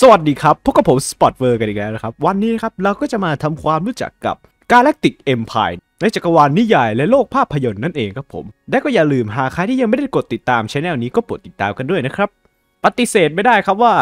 สวัสดีครับพบกับผมสปอตเวอร์กันอีกแล้วนะครับ วันนี้นะครับเราก็จะมาทำความรู้จักกับ Galactic Empire ในจักรวาลนิยายและโลกภาพยนตร์นั่นเองครับผม และก็อย่าลืมหาใครที่ยังไม่ได้กดติดตามช anel นี้ก็กดติดตามกันด้วยนะครับปฏิเสธไม่ได้ครับว่า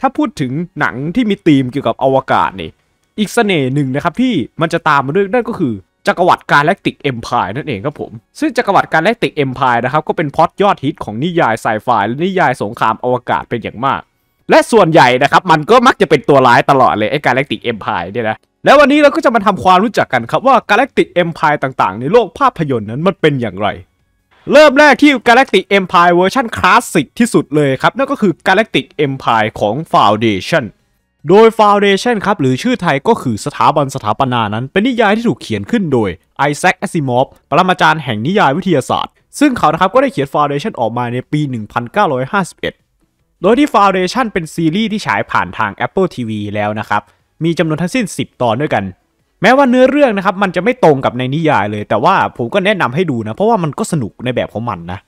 ถ้าพูดถึงหนังที่มีธีมเกี่ยวกับอวกาศนี่อีกเสน่ห์หนึ่งนะครับที่มันจะตามมาด้วยนั่นก็คือจักรวรรดิกาแล็กติกเอ็มพายนั่นเองครับผม ซึ่งจักรวรรดิกาแล็กติกเอ็มพายนะครับก็เป็นพอดยอดฮิตของนิยายไซไฟและนิยายสงครามอวกาศเป็นอย่างมากและส่วนใหญ่นะครับ มันก็มักจะเป็นตัวร้ายตลอดเลย ไอ้ Galactic Empire เนี่ยนะแล้ววันนี้เราก็จะมาทำความรู้จักกันครับ ว่า Galactic Empire ต่างๆ ในโลกภาพยนตร์นั้นมันเป็นอย่างไร เริ่มแรกที่ Galactic Empire เวอร์ชันคลาสสิกที่สุดเลยครับ นั่นก็คือ Galactic Empire ของ Foundation โดย Foundation ครับ หรือชื่อไทยก็คือสถาบันสถาปนานั้น เป็นนิยายที่ถูกเขียนขึ้นโดยไอแซคแอซิมอฟปรมาจารย์แห่งนิยายวิทยาศาสตร์ซึ่งเขานะครับก็ได้เขียน Foundation ออกมาในปี 1951โดยที่ Foundation เป็นซีรีส์ที่ฉายผ่านทาง Apple TV แล้วนะครับ มีจำนวนทั้งสิ้น 10 ตอนด้วยกัน แม้ว่าเนื้อเรื่องนะครับ มันจะไม่ตรงกับในนิยายเลย แต่ว่าผมก็แนะนำให้ดูนะ เพราะว่ามันก็สนุกในแบบของมันนะ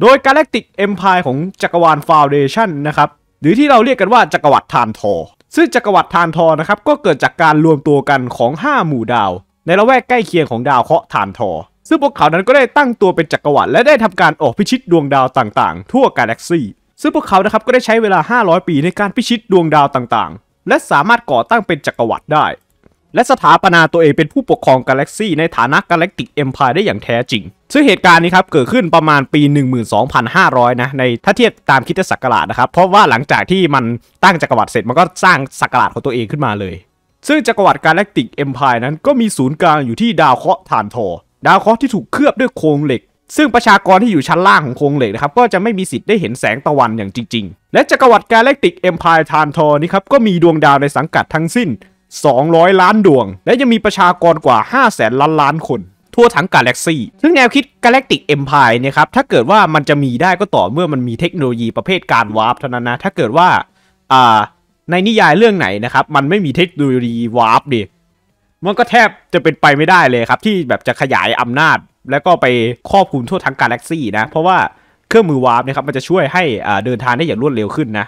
โดย Galactic Empire ของจักรวาล Foundation นะครับ หรือที่เราเรียกกันว่าจักรวรรดิทานทอ ซึ่งจักรวรรดิทานทอนะครับ ก็เกิดจากการรวมตัวกันของ 5 หมู่ดาว ในละแวกใกล้เคียงของดาวเคราะห์ทานทอ ซึ่งพวกเขานั้นก็ได้ตั้งตัวเป็นจักรวรรดิและได้ทำการออกพิชิตดวงดาวต่าง ๆ ทั่วกาแล็กซี่ซึ่งพวกเขานะครับก็ได้ใช้เวลา 500 ปีในการพิชิตดวงดาวต่างๆ และสามารถก่อตั้งเป็นจักรวรรดิได้ และสถาปนาตัวเองเป็นผู้ปกครองกาแล็กซีในฐานะกาแล็กติกเอ็มพายได้อย่างแท้จริง ซึ่งเหตุการณ์นี้ครับเกิดขึ้นประมาณปี 12,500นะในถ้าเทียบตามคิดศักราชนะครับ เพราะว่าหลังจากที่มันตั้งจักรวรรดิเสร็จมันก็สร้างศักราชของตัวเองขึ้นมาเลย ซึ่งจักรวรรดิกาแล็กติกเอ็มพายนั้นก็มีศูนย์กลางอยู่ที่ดาวเคราะห์ฐานทอดาวเคราะห์ที่ถูกเคลือบด้วยโครงเหล็กซึ่งประชากรที่อยู่ชั้นล่างของโครงเหล็กนะครับก็จะไม่มีสิทธิ์ได้เห็นแสงตะวันอย่างจริงๆ และจักรวรรดิกาแล็กติกเอ็มพายทานทอนี่ครับ ก็มีดวงดาวในสังกัดทั้งสิ้น 200 ล้านดวง และยังมีประชากรกว่า 5 0 0แสนล้านล้านคนทั่วทั้งกาแล็กซี่ซึ่งแนวคิดกา Galactic e m พ i r เนะครับถ้าเกิดว่ามันจะมีได้ก็ต่อเมื่อมันมีเทคโนโลยีประเภทการวาร์ปเท่านั้นนะถ้าเกิดว่าอ่า ในนิยายเรื่องไหนนะครับมันไม่มีเทคโนโลยีวาร์ปดิมันก็แทบจะเป็นไปไม่ได้เลยครับที่แบบจะขยายอำนาจแล้วก็ไปครอบคลุมทั่วทั้งกาแล็กซี่นะเพราะว่าเครื่องมือวาร์ปนะครับมันจะช่วยให้เดินทางได้อย่างรวดเร็วขึ้นนะ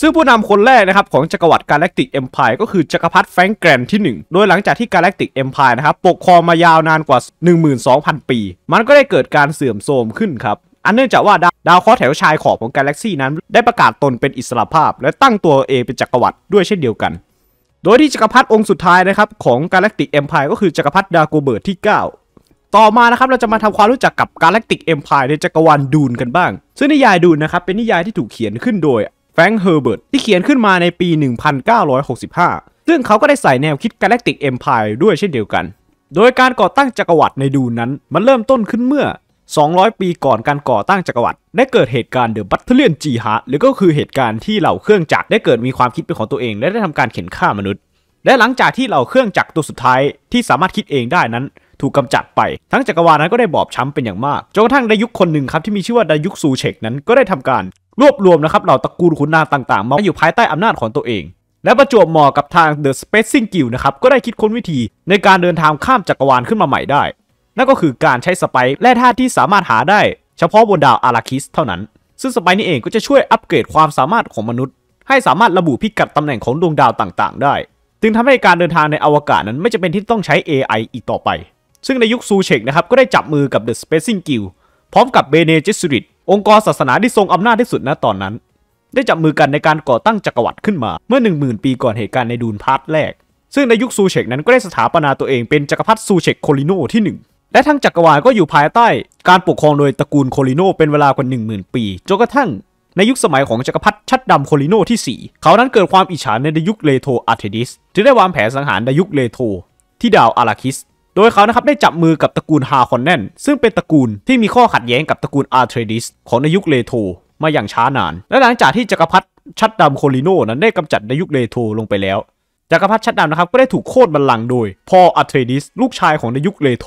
ซึ่งผู้นำคนแรกนะครับของจักรวรรดิกาแล็กติกเอ็มพายก็คือจักรพรรดิแฟรงแกรนที่ 1 โดยหลังจากที่กาแล็กติกเอ็มพายนะครับปกครองมายาวนานกว่า 12,000 ปี มันก็ได้เกิดการเสื่อมโทรมขึ้นครับอันเนื่องจากว่าดาวเคราะห์แถวชายขอบของกาแล็กซี่นั้นได้ประกาศตนเป็นอิสระภาพ และตั้งตัวเองเป็นจักรวรรดิด้วยเช่นเดียวกันโดยที่จักรพรรดิองค์สุดท้ายนะครับของกาแล็กติกเอ็มพายก็คือจักรพรรดิดาโกเบิร์ตที่ 9ต่อมานะครับเราจะมาทำความรู้จักกับกาแล็กติกเอ็มพายในจักรวาลดูนกันบ้าง ซึ่งนิยายดูนนะครับเป็นนิยายที่ถูกเขียนขึ้นโดยแฟรงค์เฮอร์เบิร์ตที่เขียนขึ้นมาในปี 1965 ซึ่งเขาก็ได้ใส่แนวคิดกาแล็กติกเอ็มพายด้วยเช่นเดียวกัน โดยการก่อตั้งจักรวรรดิในดูนนั้น มันเริ่มต้นขึ้นเมื่อ 200 ปีก่อนการก่อตั้งจักรวรรดิได้เกิดเหตุการณ์เดอะบัตเทเลียนจีฮะหรือก็คือเหตุการณ์ที่เหล่าเครื่องจักรได้เกิดมีความคิดเป็นของตัวเอง และได้ทำการเข็นฆ่ามนุษย์ และหลังจากที่เหล่าเครื่องจักรตัวสุดท้ายที่สามารถคิดเองได้นั้นถูกกำจัดไป ทั้งจักรวาลนั้นก็ได้บอบช้ำเป็นอย่างมาก จนกระทั่งดายุคคนหนึ่งครับที่มีชื่อว่าดายุคซูเชกนั้นก็ได้ทำการรวบรวมนะครับเหล่าตระกูลขุนนางต่าง ๆ มาอยู่ภายใต้อำนาจของตัวเอง และประจวบเหมาะกับทาง The Spacing g u i l นะครับ ก็ได้คิดค้นวิธีในการเดินทางข้ามจักรวาลขึ้นมาใหม่ได้ นั่นก็คือการใช้สไป์แล่ธาตุที่สามารถหาได้เฉพาะบนดาวอาราคิสเท่านั้น ซึ่งสไป์นี่เองก็จะช่วยอัปเกรดความสามารถของมนุษย์ ให้สามารถระบุพิกัดตำแหน่งของดวงดาวต่างๆ ได้ จึงทำให้การเดินทางในอวกาศนั้นไม่จะเป็นที่ต้องใช้ AI อีกต่อไปซึ่งในยุคซูเชกนะครับก็ได้จับมือกับเดอะสเปซิ่งกิลพร้อมกับเบเนเจสุริตองค์กรศาสนาที่ทรงอำนาจที่สุดณตอนนั้น ได้จับมือกันในการก่อตั้งจักรวรรดิขึ้นมาเมื่อ 10,000 ปีก่อนเหตุการณ์ในดูนพาร์ทแรก ซึ่งในยุคซูเชกนั้นก็ได้สถาปนาตัวเองเป็นจักรพรรดิซูเชกโคลิโนที่ 1 และทั้งจักรวาลก็อยู่ภายใต้ การปกครองโดยตระกูลโคลิโนเป็นเวลากว่า10,000ปีจนกระทั่ง ในยุคสมัยของจักรพรรดิชัดดำโคลิโนที่4เขานั้นเกิดความอิจฉาในยุคเลโทอาร์เทดิสจึงได้วางแผนสังหารในยุคเลโทที่ดาวอาราคิสโดยเขานะครับได้จับมือกับตระกูลฮาคอนแนนซึ่งเป็นตระกูลที่มีข้อขัดแย้งกับตระกูลอาร์เทรดิสของในยุคเลโทมาอย่างช้านาน และหลังจากที่จักรพรรดิชัดดำโคลิโนนั้นได้กำจัดในยุคเลโทลงไปแล้ว จักรพรรดิชัดดำนะครับก็ได้ถูกโค่นบัลลังก์โดยพออาร์เทรดิสลูกชายของในยุคเลโท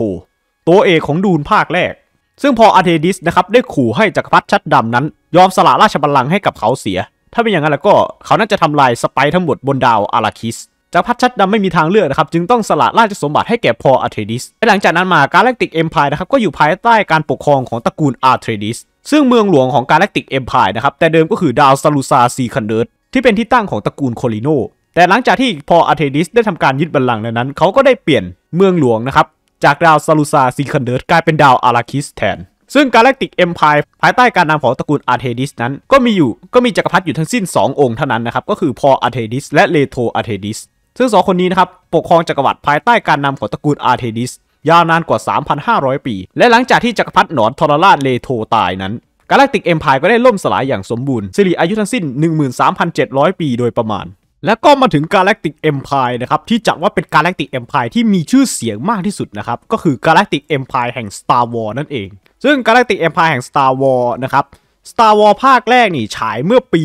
ตัวเอกของดูนภาคแรกซึ่งพออาร์เทรดิสนะครับได้ขู่ให้จักรพรรดิชัดดำนั้น ยอมสละราชบัลลังก์ให้กับเขาเสีย ถ้าเป็นอย่างนั้นแล้วก็เขาน่าจะทำลายสไปทั้งหมดบนดาวอาราคิสจักรพรรดิชัดดำไม่มีทางเลือกนะครับจึงต้องสละราชสมบัติให้แก่พออาร์เทดิสและหลังจากนั้นมากาแล็กติกเอ็มพายนะครับก็อยู่ภายใต้การปกครองของตระกูลอาร์เทดิสซึ่งเมืองหลวงของกาแล็กติกเอ็มพายนะครับแต่เดิมก็คือดาวซาลูซาซีคันเดิร์ดที่เป็นที่ตั้งของตระกูลโคลิโนแต่หลังจากที่พออาร์เทดิสได้ทำการยึดบัลลังก์นั้น เขาก็ได้เปลี่ยนเมืองหลวงนะครับจากดาวซาลูซาซีคันเดิร์ดกลายเป็นดาวอาราคิสแทนซึ่งกาแล็กติกเอ็มพายภายใต้การนำของตระกูลอาร์เทดิสนั้นก็มีอยู่ก็มีจักรพรรดิอยู่ทั้งสิ้น 2 องค์เท่านั้นนะครับก็คือพออาร์เทดิสและเลโทอาร์เทดิสซึ่งสองคนนี้นะครับปกครองจักรวรรดิภายใต้การนำของตระกูลอาร์เทดิส ยาวนานกว่า 3,500 ปี และหลังจากที่จักรพรรดิหนอนทรราชเลโทตายนั้นกาแล็กติกเอ็มพายก็ได้ล่มสลายอย่างสมบูรณ์สิริอายุทั้งสิ้น 13,700 ปี โดยประมาณ และก็มาถึงกาแล็กติกเอ็มพายนะครับที่จัดว่าเป็นกาแล็กติกเอ็มพายที่มีชื่อเสียงมากที่สุดนะครับก็คือกาแล็กติกเอ็มพายแห่ง Star War นั่นเองซึ่งกาแล็กติกเอ็มพายแห่ง Star War นะครับ Star War ภาคแรกนี่ฉายเมื่อปี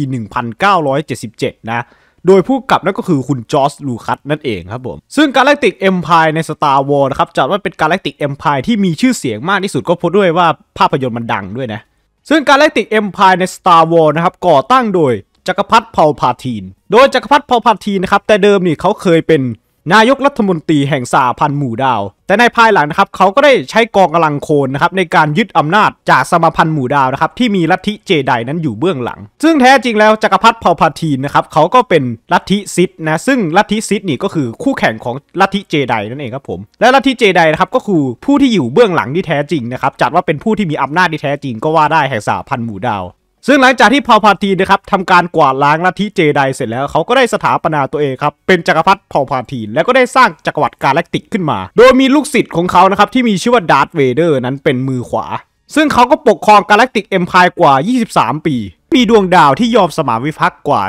1977 นะโดยผู้กับนั่นก็คือคุณจอร์จลูคัสนั่นเองครับผม ซึ่งกาแล็กติกเอ็มพายใน Star Wars นะครับจัดว่าเป็นกาแล็กติกเอ็มพายที่มีชื่อเสียงมากที่สุดก็เพราะด้วยว่าภาพยนตร์มันดังด้วยนะ ซึ่งกาแล็กติกเอ็มพายใน Star Wars นะครับก่อตั้งโดยจักรพรรดิพาลพาทีน โดยจักรพรรดิพาลพาทีนนะครับแต่เดิมนี่เขาเคยเป็นนายกรัฐมนตรีแห่งสาพันหมู่ดาว แต่ในภายหลังนะครับเขาก็ได้ใช้กองกำลังโคนนะครับในการยึดอำนาจจากสมาพันธ์หมู่ดาวนะครับที่มีลัทธิเจไดนั้นอยู่เบื้องหลัง ซึ่งแท้จริงแล้วจักรพรรดิเผ่าพาทีนนะครับเขาก็เป็นลัทธิซิดนะซึ่งลัทธิซิดนี่ก็คือคู่แข่งของลัทธิเจไดนั่นเองครับผม และลัทธิเจไดนะครับก็คือผู้ที่อยู่เบื้องหลังที่แท้จริงนะครับจัดว่าเป็นผู้ที่มีอำนาจที่แท้จริงก็ว่าได้แห่งสาพันธ์หมู่ดาวซึ่งหลังจากที่พาวพาทีนะครับทำการกวาดล้างลัทธิเจไดเสร็จแล้ว เขาก็ได้สถาปนาตัวเองครับเป็นจักรพรรดิพาวพาทีและก็ได้สร้างจักรวรรดิกาแล็กติกขึ้นมา โดยมีลูกศิษย์ของเขานะครับที่มีชื่อว่าดาร์ธเวเดอร์นั้นเป็นมือขวา ซึ่งเขาก็ปกครองกาแล็กติกเอ็มพายกว่า 23 ปีมีดวงดาวที่ยอมสมานวิภักษ์กว่า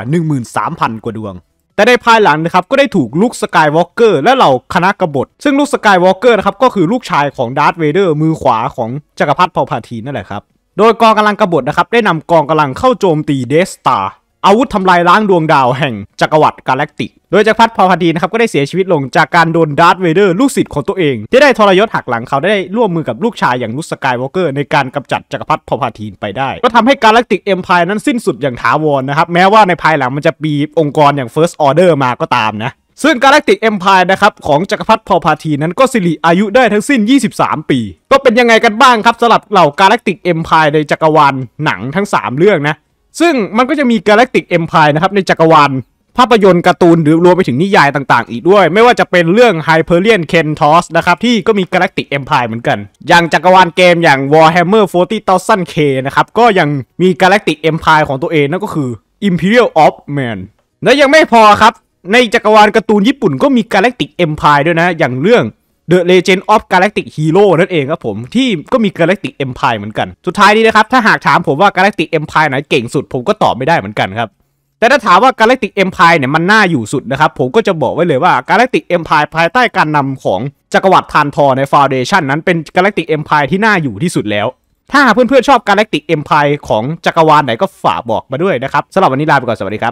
13,000 กว่าดวง แต่ในภายหลังนะครับก็ได้ถูกลูกสกายวอล์กเกอร์และเหล่าคณะกบฏ ซึ่งลูกสกายวอล์กเกอร์นะครับก็คือลูกชายของดาร์ธเวเดอร์มือขวาของจักรพรรดิพวพาทีนั่นแหละครับโดยกองกำลังกบฏนะครับได้นำกองกำลังเข้าโจมตีเดสตาอาวุธทำลายล้างดวงดาวแห่งจักรวรรดิกาแล็กติกโดยจักรพรรดิพอพดีนะครับก็ได้เสียชีวิตลงจากการโดนดาร์ธเวเดอร์ลูกศิษย์ของตัวเอง ที่ได้ทรยศหักหลังเขาได้ร่วมมือกับลูกชายอย่างลุสกายวอลเกอร์ในการกำจัดจักรพรรดิพอพดีนไปได้ ก็ทำให้กาแล็กติกเอ็มพายนั้นสิ้นสุดอย่างถาวรนะครับแม้ว่าในภายหลังมันจะปีองค์กรอย่าง First Order มาก็ตามนะซึ่งกาล็กติกเอ็มไพร์นะครับของจักรพรรดิพอพาทีนั้นก็สิริอายุได้ทั้งสิ้น 23 ปี ก็เป็นยังไงกันบ้างครับสำหรับเหล่ากาล็กติกเอ็มไพร์ในจักรวาลหนังทั้ง 3 เรื่องนะซึ่งมันก็จะมีกาล็กติกเอ็มไพร์นะครับในจักรวาลภาพยนตร์การ์ตูนหรือรวมไปถึงนิยายต่างๆอีกด้วย ไม่ว่าจะเป็นเรื่อง Hyperion Kentos นะครับที่ก็มีกาล็กติกเอ็มไพร์เหมือนกัน อย่างจักรวาลเกมอย่าง Warhammer 40,000K นะครับก็ยังมี Galactic e m p พ r e ของตัวเองนั่นก็คือ Imperial of Man และยังไม่พอครับในจักรวาลการ์ตูนญี่ปุ่นก็มี Galactic Empire ด้วยนะ อย่างเรื่อง The Legend of Galactic Hero นั่นเองครับผมที่ก็มี Galactic Empire เหมือนกัน สุดท้ายนี้นะครับ ถ้าหากถามผมว่า Galactic Empire ไหนเก่งสุด ผมก็ตอบไม่ได้เหมือนกันครับ แต่ถ้าถามว่า Galactic Empire เนี่ยมันน่าอยู่สุดนะครับ ผมก็จะบอกไว้เลยว่า Galactic Empire ภายใต้การนำของจักรวรรดิทานทอใน Foundation นั้นเป็น Galactic Empire ที่น่าอยู่ที่สุดแล้วถ้าเพื่อนๆชอบ Galactic Empire ของจักรวาลไหนก็ฝากบอกมาด้วยนะครับสำหรับวันนี้ลาไปก่อนสวัสดีครับ